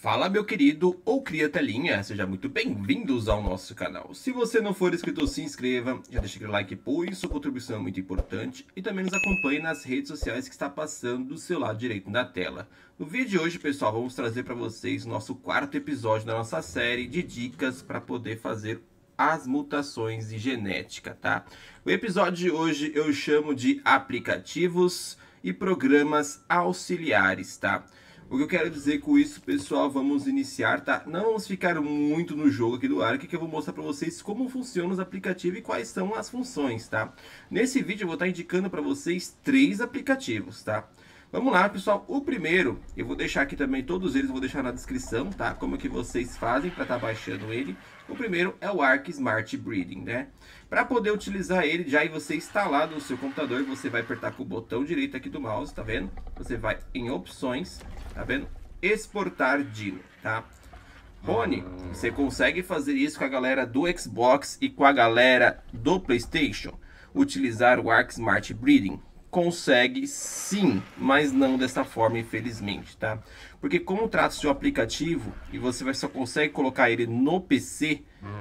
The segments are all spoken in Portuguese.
Fala meu querido ou cria telinha, seja muito bem-vindos ao nosso canal. Se você não for inscrito, se inscreva, já deixa aquele like, pois sua contribuição é muito importante e também nos acompanhe nas redes sociais que está passando do seu lado direito da tela. No vídeo de hoje, pessoal, vamos trazer para vocês o nosso quarto episódio da nossa série de dicas para poder fazer as mutações de genética, tá? O episódio de hoje eu chamo de aplicativos e programas auxiliares, tá? O que eu quero dizer com isso, pessoal, vamos iniciar, tá? Não vamos ficar muito no jogo aqui do Arc, que eu vou mostrar para vocês como funciona os aplicativos e quais são as funções, tá? Nesse vídeo eu vou estar tá indicando para vocês três aplicativos, tá? Vamos lá, pessoal. O primeiro, eu vou deixar aqui também todos eles, vou deixar na descrição, tá? Como é que vocês fazem para estar tá baixando ele. O primeiro é o Arc Smart Breeding, né? Para poder utilizar ele, já aí você instalado no seu computador, você vai apertar com o botão direito aqui do mouse, tá vendo? Você vai em opções, tá vendo? Exportar Dino, tá? Rony, ah. você consegue fazer isso com a galera do Xbox e com a galera do PlayStation? Utilizar o Arc Smart Breeding. Consegue sim, mas não dessa forma, infelizmente, tá? Porque como trata-se de um aplicativo e você vai só consegue colocar ele no PC,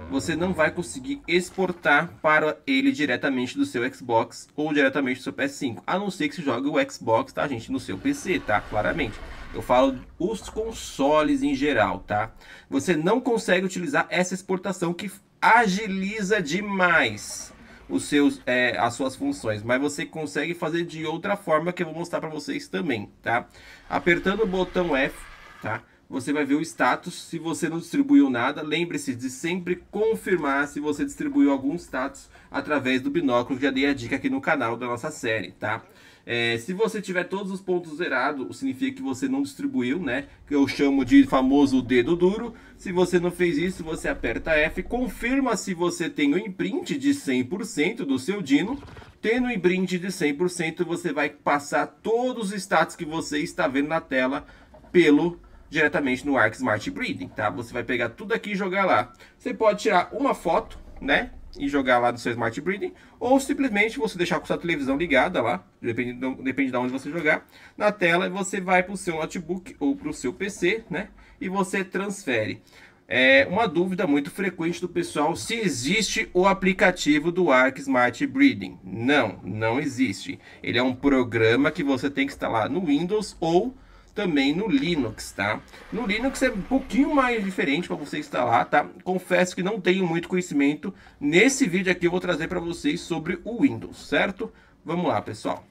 você não vai conseguir exportar para ele diretamente do seu Xbox ou diretamente do seu PS5, a não ser que você jogue o Xbox, tá, gente, no seu PC, tá? Claramente. Eu falo os consoles em geral, tá? Você não consegue utilizar essa exportação que agiliza demais os seus, é, as suas funções, mas você consegue fazer de outra forma que eu vou mostrar para vocês também, tá? Apertando o botão F, tá? Você vai ver o status, se você não distribuiu nada, lembre-se de sempre confirmar se você distribuiu algum status através do binóculo, já dei a dica aqui no canal da nossa série, tá? É, se você tiver todos os pontos zerados, significa que você não distribuiu, né? Que eu chamo de famoso dedo duro. Se você não fez isso, você aperta F, confirma se você tem o um imprint de 100% do seu Dino. Tendo um imprint de 100%, você vai passar todos os status que você está vendo na tela pelo diretamente no Arc Smart Breeding, tá? Você vai pegar tudo aqui e jogar lá. Você pode tirar uma foto, né? e jogar lá do seu Smart Breeding, ou simplesmente você deixar com sua televisão ligada lá, depende, de, depende de onde você jogar, na tela você vai para o seu notebook ou para o seu PC, né? E você transfere. É uma dúvida muito frequente do pessoal se existe o aplicativo do Arc Smart Breeding. Não, não existe. Ele é um programa que você tem que instalar no Windows ou também no Linux, tá? No Linux é um pouquinho mais diferente para você instalar, tá? Confesso que não tenho muito conhecimento. Nesse vídeo aqui eu vou trazer para vocês sobre o Windows, certo? Vamos lá, pessoal.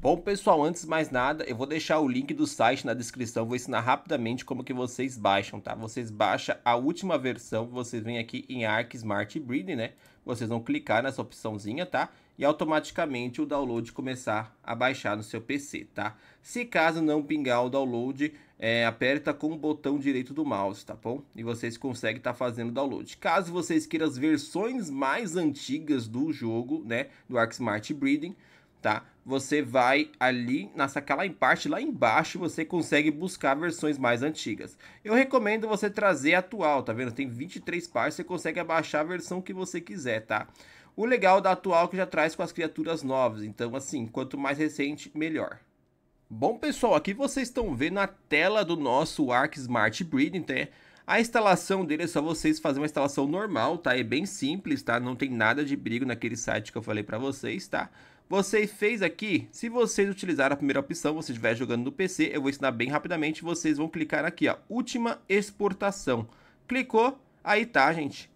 Bom, pessoal, antes de mais nada, eu vou deixar o link do site na descrição, vou ensinar rapidamente como que vocês baixam, tá? Vocês baixam a última versão, vocês vêm aqui em Arc Smart Breeding, né? Vocês vão clicar nessa opçãozinha, tá? e automaticamente o download começar a baixar no seu PC, tá? Se caso não pingar o download, é, aperta com o botão direito do mouse, tá bom? E vocês conseguem estar tá fazendo download. Caso vocês queiram as versões mais antigas do jogo, né, do Ark Smart Breeding, tá? Você vai ali nessa aquela em parte, lá embaixo, você consegue buscar versões mais antigas. Eu recomendo você trazer a atual, tá vendo? Tem 23 partes, você consegue abaixar a versão que você quiser, tá? O legal da atual que já traz com as criaturas novas, então assim, quanto mais recente, melhor. Bom pessoal, aqui vocês estão vendo a tela do nosso Arc Smart Breeding, tá? A instalação dele é só vocês fazerem uma instalação normal, tá? É bem simples, tá? Não tem nada de brigo naquele site que eu falei para vocês, tá? Você fez aqui, se vocês utilizaram a primeira opção, você estiver jogando no PC, eu vou ensinar bem rapidamente, vocês vão clicar aqui, ó, última exportação. Clicou, aí tá, gente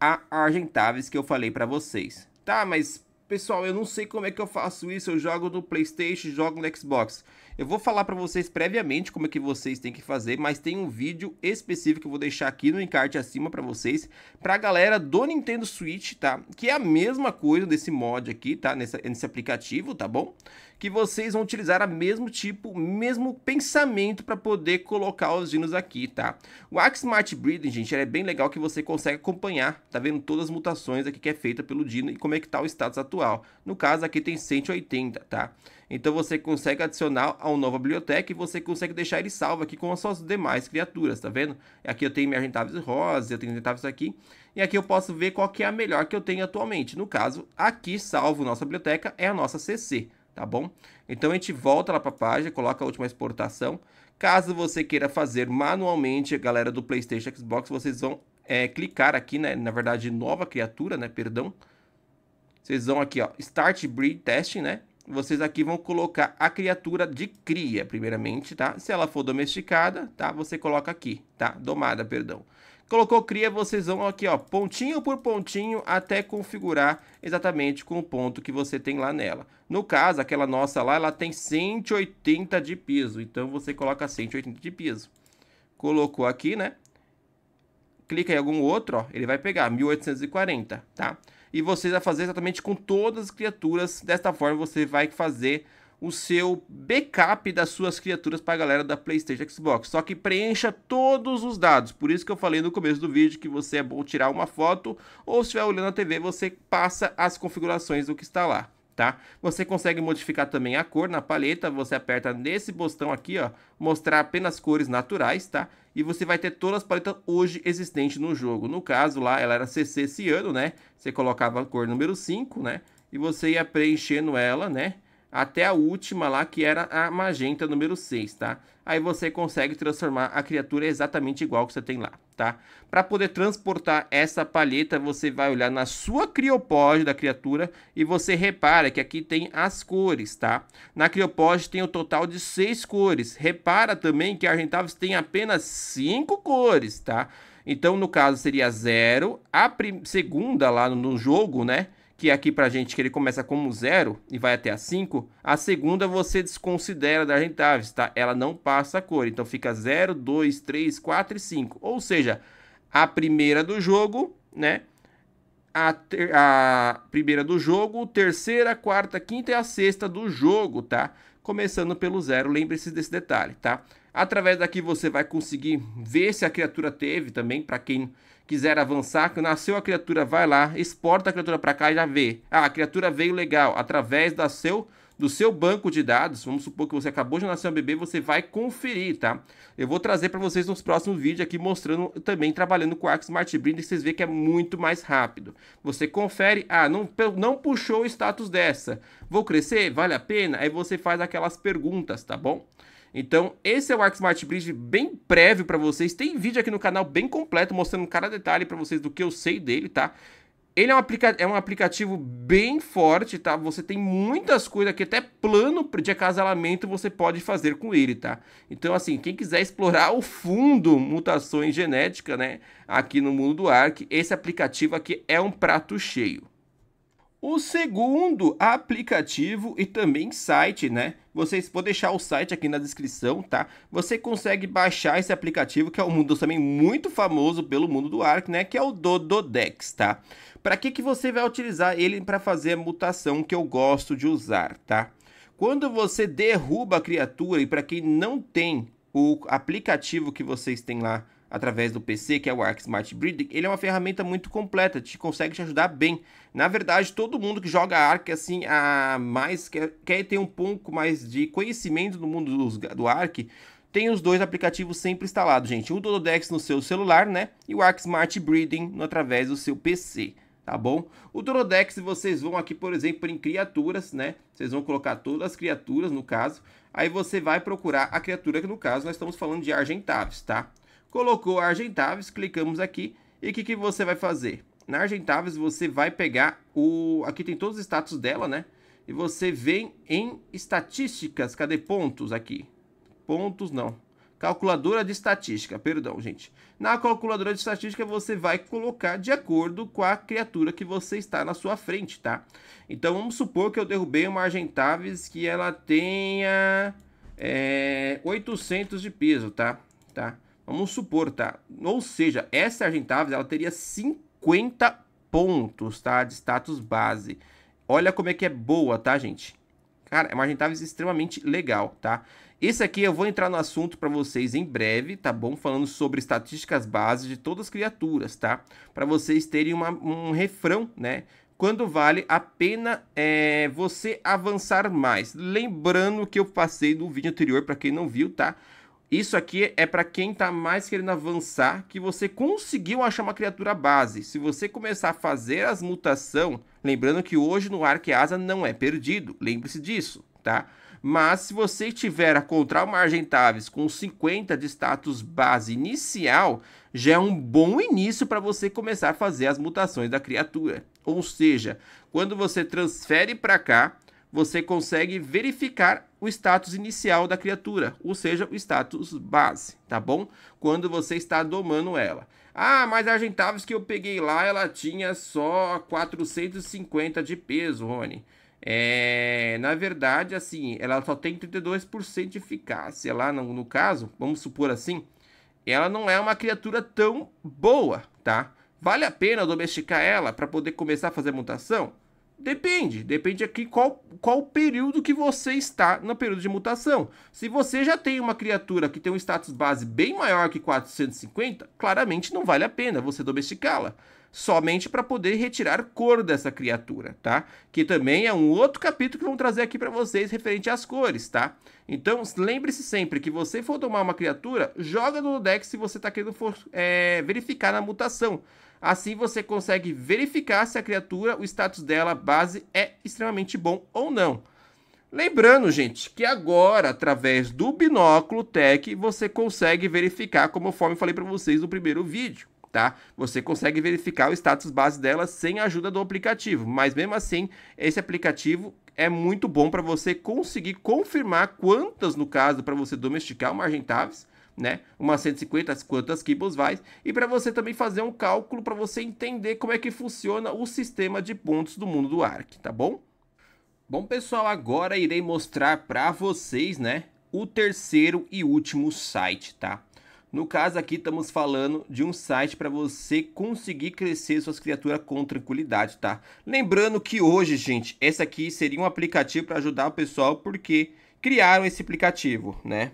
a Argentáveis que eu falei para vocês. Tá, mas pessoal, eu não sei como é que eu faço isso, eu jogo no Playstation, jogo no Xbox. Eu vou falar para vocês previamente como é que vocês têm que fazer, mas tem um vídeo específico que eu vou deixar aqui no encarte acima para vocês, para a galera do Nintendo Switch, tá? Que é a mesma coisa desse mod aqui, tá? Nesse, nesse aplicativo, tá bom? Que vocês vão utilizar o mesmo tipo, mesmo pensamento para poder colocar os dinos aqui, tá? O Smart Breeding, gente, é bem legal que você consegue acompanhar, tá vendo todas as mutações aqui que é feita pelo dino e como é que tá o status atual. No caso aqui tem 180, tá? Então você consegue adicionar a uma nova biblioteca e você consegue deixar ele salvo aqui com as suas demais criaturas, tá vendo? Aqui eu tenho minha Gentavis rosa, eu tenho emergentáveis aqui. E aqui eu posso ver qual que é a melhor que eu tenho atualmente. No caso, aqui salvo nossa biblioteca é a nossa CC, tá bom? Então a gente volta lá para a página, coloca a última exportação. Caso você queira fazer manualmente, a galera do PlayStation Xbox, vocês vão é, clicar aqui, né? Na verdade, nova criatura, né? Perdão. Vocês vão aqui, ó, Start Breed Testing, né? vocês aqui vão colocar a criatura de cria, primeiramente, tá? Se ela for domesticada, tá? Você coloca aqui, tá? Domada, perdão. Colocou cria, vocês vão aqui, ó, pontinho por pontinho até configurar exatamente com o ponto que você tem lá nela. No caso, aquela nossa lá, ela tem 180 de piso, então você coloca 180 de piso. Colocou aqui, né? Clica em algum outro, ó, ele vai pegar 1840, tá? e você vai fazer exatamente com todas as criaturas. Desta forma, você vai fazer o seu backup das suas criaturas para a galera da PlayStation Xbox. Só que preencha todos os dados. Por isso que eu falei no começo do vídeo que você é bom tirar uma foto ou se estiver olhando a TV, você passa as configurações do que está lá tá? Você consegue modificar também a cor na paleta, você aperta nesse botão aqui, ó, mostrar apenas cores naturais, tá? E você vai ter todas as paletas hoje existentes no jogo. No caso lá, ela era CC ciano, né? Você colocava a cor número 5, né? E você ia preenchendo ela, né? até a última lá, que era a magenta número 6, tá? Aí você consegue transformar a criatura exatamente igual que você tem lá, tá? Para poder transportar essa palheta, você vai olhar na sua criopode da criatura e você repara que aqui tem as cores, tá? Na criopode tem o um total de 6 cores. Repara também que a Argentavis tem apenas 5 cores, tá? Então, no caso, seria 0, a segunda lá no jogo, né? que é aqui para a gente que ele começa como 0 e vai até a 5, a segunda você desconsidera das rentáveis, tá? Ela não passa a cor, então fica 0, 2, 3, 4 e 5. Ou seja, a primeira do jogo, né? A, ter, a primeira do jogo, terceira, quarta, quinta e a sexta do jogo, tá? Começando pelo zero, lembre-se desse detalhe, tá? Através daqui você vai conseguir ver se a criatura teve também, para quem quiser avançar, que nasceu a criatura, vai lá, exporta a criatura para cá e já vê. Ah, a criatura veio legal, através da seu, do seu banco de dados, vamos supor que você acabou de nascer um bebê, você vai conferir, tá? Eu vou trazer para vocês nos próximos vídeos aqui mostrando também trabalhando com o Arc Smart Breeder, vocês vê que é muito mais rápido. Você confere, ah, não, não puxou o status dessa, vou crescer, vale a pena? Aí você faz aquelas perguntas, tá bom? Então, esse é o Arc Smart Bridge bem prévio para vocês. Tem vídeo aqui no canal bem completo, mostrando cada detalhe para vocês do que eu sei dele, tá? Ele é um, é um, aplicativo bem forte, tá? Você tem muitas coisas aqui, até plano de acasalamento você pode fazer com ele, tá? Então, assim, quem quiser explorar o fundo mutações genéticas, né? Aqui no mundo do Arc, esse aplicativo aqui é um prato cheio. O segundo aplicativo e também site, né? vocês vou deixar o site aqui na descrição, tá? Você consegue baixar esse aplicativo que é um mundo também muito famoso pelo mundo do Ark, né? Que é o Dododex, tá? Para que que você vai utilizar ele para fazer a mutação que eu gosto de usar, tá? Quando você derruba a criatura e para quem não tem o aplicativo que vocês têm lá através do PC, que é o Arc Smart Breeding, ele é uma ferramenta muito completa, te consegue te ajudar bem. Na verdade, todo mundo que joga Arc assim a mais quer, quer ter um pouco mais de conhecimento do mundo dos, do Arc, tem os dois aplicativos sempre instalados, gente. O Dododex no seu celular, né? E o Arc Smart Breeding através do seu PC tá bom? O Dorodex, vocês vão aqui, por exemplo, em criaturas, né? Vocês vão colocar todas as criaturas, no caso. Aí você vai procurar a criatura, que no caso nós estamos falando de Argentavis, tá? colocou Argentavis, clicamos aqui e o que, que você vai fazer? Na Argentavis você vai pegar o... aqui tem todos os status dela, né? E você vem em estatísticas, cadê pontos aqui? Pontos não, calculadora de estatística, perdão, gente. Na calculadora de estatística você vai colocar de acordo com a criatura que você está na sua frente, tá? Então vamos supor que eu derrubei uma Argentavis que ela tenha é, 800 de peso, tá? tá? Vamos supor, tá? Ou seja, essa Sargent ela teria 50 pontos, tá? De status base. Olha como é que é boa, tá, gente? Cara, é uma Sargent extremamente legal, tá? Esse aqui eu vou entrar no assunto para vocês em breve, tá bom? Falando sobre estatísticas bases de todas as criaturas, tá? Para vocês terem uma, um refrão, né? Quando vale a pena é, você avançar mais. Lembrando que eu passei no vídeo anterior, para quem não viu, tá? Isso aqui é para quem está mais querendo avançar, que você conseguiu achar uma criatura base. Se você começar a fazer as mutação, lembrando que hoje no Arqueasa não é perdido, lembre-se disso, tá? Mas se você tiver a encontrar uma Argentavis com 50 de status base inicial, já é um bom início para você começar a fazer as mutações da criatura. Ou seja, quando você transfere para cá, você consegue verificar o status inicial da criatura, ou seja, o status base, tá bom? Quando você está domando ela. Ah, mas a Argentavis que eu peguei lá, ela tinha só 450 de peso, Rony. É, na verdade, assim, ela só tem 32% de eficácia lá no, no caso, vamos supor assim, ela não é uma criatura tão boa, tá? Vale a pena domesticar ela para poder começar a fazer mutação? Depende, depende aqui qual, qual período que você está no período de mutação. Se você já tem uma criatura que tem um status base bem maior que 450, claramente não vale a pena você domesticá-la somente para poder retirar cor dessa criatura, tá? Que também é um outro capítulo que vão trazer aqui para vocês referente às cores, tá? Então, lembre-se sempre que você for tomar uma criatura, joga no deck se você está querendo for, é, verificar na mutação. Assim você consegue verificar se a criatura, o status dela, base, é extremamente bom ou não. Lembrando, gente, que agora, através do binóculo Tech, você consegue verificar, como eu falei para vocês no primeiro vídeo tá? Você consegue verificar o status base dela sem a ajuda do aplicativo, mas mesmo assim, esse aplicativo é muito bom para você conseguir confirmar quantas, no caso, para você domesticar uma Argentavis, né? Uma 150, quantas kibbles vai, e para você também fazer um cálculo para você entender como é que funciona o sistema de pontos do mundo do ARC, tá bom? Bom, pessoal, agora irei mostrar para vocês, né, o terceiro e último site, tá? No caso aqui estamos falando de um site para você conseguir crescer suas criaturas com tranquilidade, tá? Lembrando que hoje, gente, esse aqui seria um aplicativo para ajudar o pessoal porque criaram esse aplicativo, né?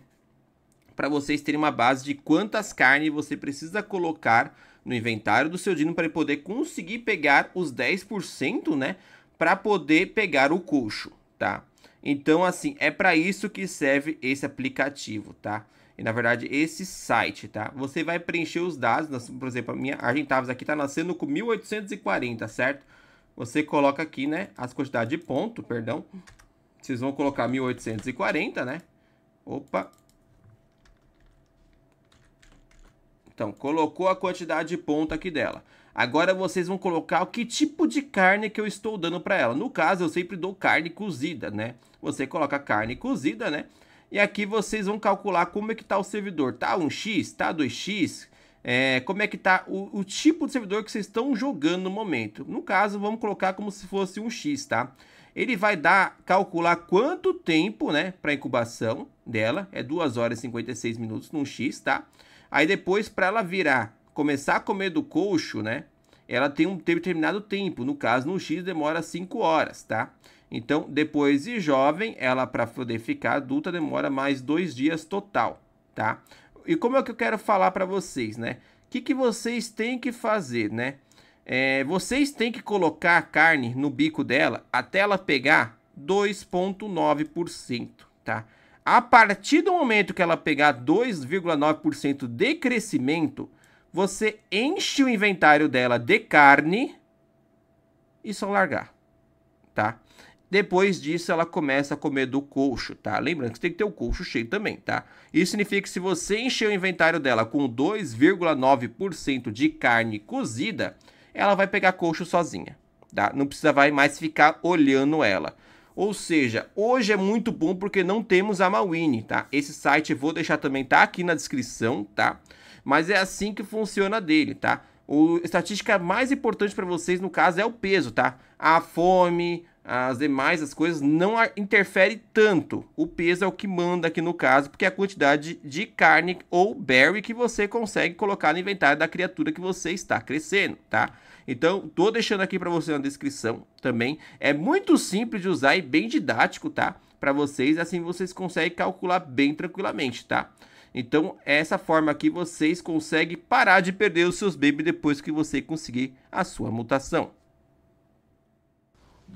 Para vocês terem uma base de quantas carnes você precisa colocar no inventário do seu dino para poder conseguir pegar os 10%, né? Para poder pegar o coxo, tá? Então, assim, é para isso que serve esse aplicativo, tá? na verdade esse site, tá? Você vai preencher os dados, por exemplo, a minha Argentavis aqui está nascendo com 1840, certo? Você coloca aqui, né, as quantidades de ponto, perdão. Vocês vão colocar 1840, né? Opa. Então, colocou a quantidade de ponto aqui dela. Agora vocês vão colocar o que tipo de carne que eu estou dando para ela. No caso, eu sempre dou carne cozida, né? Você coloca carne cozida, né? E aqui vocês vão calcular como é que está o servidor. Tá 1x? Tá 2x? É, como é que está o, o, tipo de servidor que vocês estão jogando no momento. No caso, vamos colocar como se fosse um X, tá? Ele vai dar, calcular quanto tempo, né, para incubação dela, é 2 horas e 56 minutos num X, tá? Aí depois, para ela virar, começar a comer do coxo, né, ela tem um determinado tempo, no caso, no X demora 5 horas, tá? Então, depois de jovem, ela para poder ficar adulta demora mais dois dias total, tá? E como é que eu quero falar para vocês, né? O que, que vocês têm que fazer, né? É, vocês têm que colocar a carne no bico dela até ela pegar 2,9%, tá? A partir do momento que ela pegar 2,9% de crescimento, você enche o inventário dela de carne e só largar, tá? Depois disso, ela começa a comer do colcho, tá? Lembrando que você tem que ter o colcho cheio também, tá? Isso significa que se você encher o inventário dela com 2,9% de carne cozida, ela vai pegar colcho sozinha, tá? Não precisa vai mais ficar olhando ela. Ou seja, hoje é muito bom porque não temos a Mawini, tá? Esse site vou deixar também, tá aqui na descrição, tá? Mas é assim que funciona dele, tá? O, a estatística mais importante para vocês, no caso, é o peso, tá? A fome, as demais as coisas não interfere tanto. O peso é o que manda aqui no caso, porque é a quantidade de carne ou berry que você consegue colocar no inventário da criatura que você está crescendo, tá? Então, tô deixando aqui para você na descrição também. É muito simples de usar e bem didático, tá? Para vocês, assim vocês conseguem calcular bem tranquilamente, tá? Então, essa forma aqui vocês conseguem parar de perder os seus baby depois que você conseguir a sua mutação.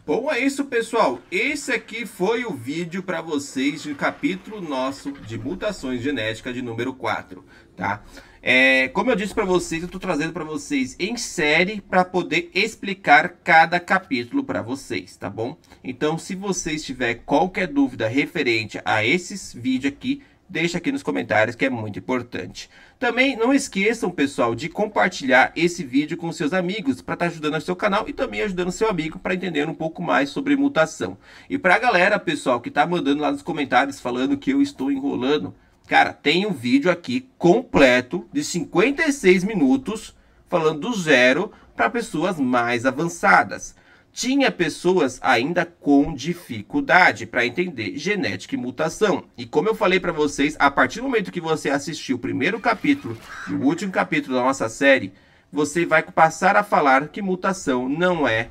Bom, é isso, pessoal. Esse aqui foi o vídeo para vocês do capítulo nosso de mutações genéticas de número 4, tá? É, como eu disse para vocês, eu estou trazendo para vocês em série para poder explicar cada capítulo para vocês, tá bom? Então, se vocês tiver qualquer dúvida referente a esses vídeos aqui, deixa aqui nos comentários que é muito importante. Também não esqueçam, pessoal, de compartilhar esse vídeo com seus amigos para estar tá ajudando o seu canal e também ajudando seu amigo para entender um pouco mais sobre mutação. E para a galera, pessoal, que está mandando lá nos comentários falando que eu estou enrolando, cara, tem um vídeo aqui completo de 56 minutos falando do zero para pessoas mais avançadas tinha pessoas ainda com dificuldade para entender genética e mutação. E como eu falei para vocês, a partir do momento que você assistiu o primeiro capítulo e o último capítulo da nossa série, você vai passar a falar que mutação não é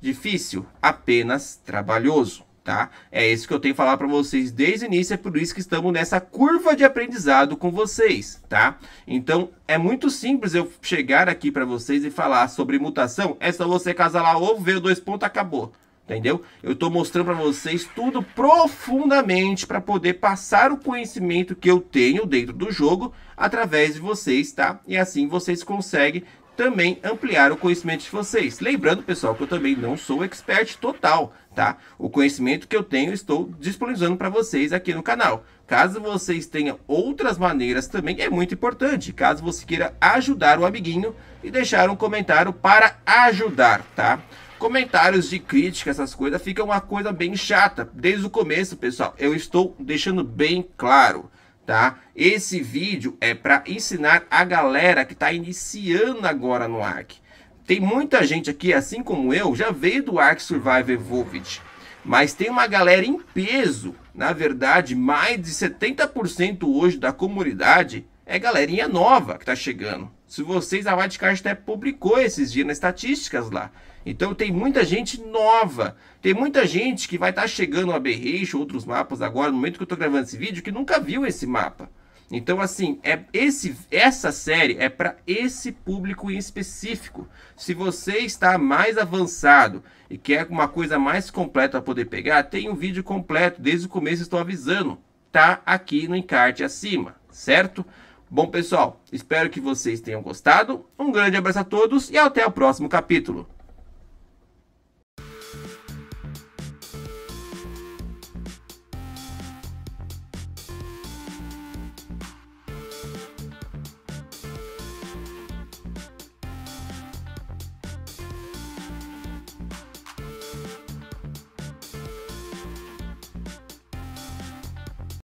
difícil, apenas trabalhoso tá? É isso que eu tenho que falar para vocês desde o início, é por isso que estamos nessa curva de aprendizado com vocês, tá? Então, é muito simples eu chegar aqui para vocês e falar sobre mutação, é só você casar lá ovo, veio dois pontos, acabou. Entendeu? Eu estou mostrando para vocês tudo profundamente para poder passar o conhecimento que eu tenho dentro do jogo através de vocês, tá? E assim vocês conseguem também ampliar o conhecimento de vocês. Lembrando, pessoal, que eu também não sou expert total, tá? O conhecimento que eu tenho estou disponibilizando para vocês aqui no canal. Caso vocês tenham outras maneiras também, é muito importante. Caso você queira ajudar o amiguinho e deixar um comentário para ajudar, tá? comentários de crítica, essas coisas, fica uma coisa bem chata. Desde o começo, pessoal, eu estou deixando bem claro, tá? Esse vídeo é para ensinar a galera que está iniciando agora no ARC. Tem muita gente aqui, assim como eu, já veio do ARC Survivor Evolved. Mas tem uma galera em peso, na verdade, mais de 70% hoje da comunidade é galerinha nova que está chegando. Se vocês, a Wildcard até publicou esses dias nas estatísticas lá. Então tem muita gente nova, tem muita gente que vai estar tá chegando a Berreixo, outros mapas agora, no momento que eu estou gravando esse vídeo, que nunca viu esse mapa. Então, assim, é esse, essa série é para esse público em específico. Se você está mais avançado e quer uma coisa mais completa para poder pegar, tem um vídeo completo, desde o começo estou avisando. Tá aqui no encarte acima, certo? Bom, pessoal, espero que vocês tenham gostado. Um grande abraço a todos e até o próximo capítulo.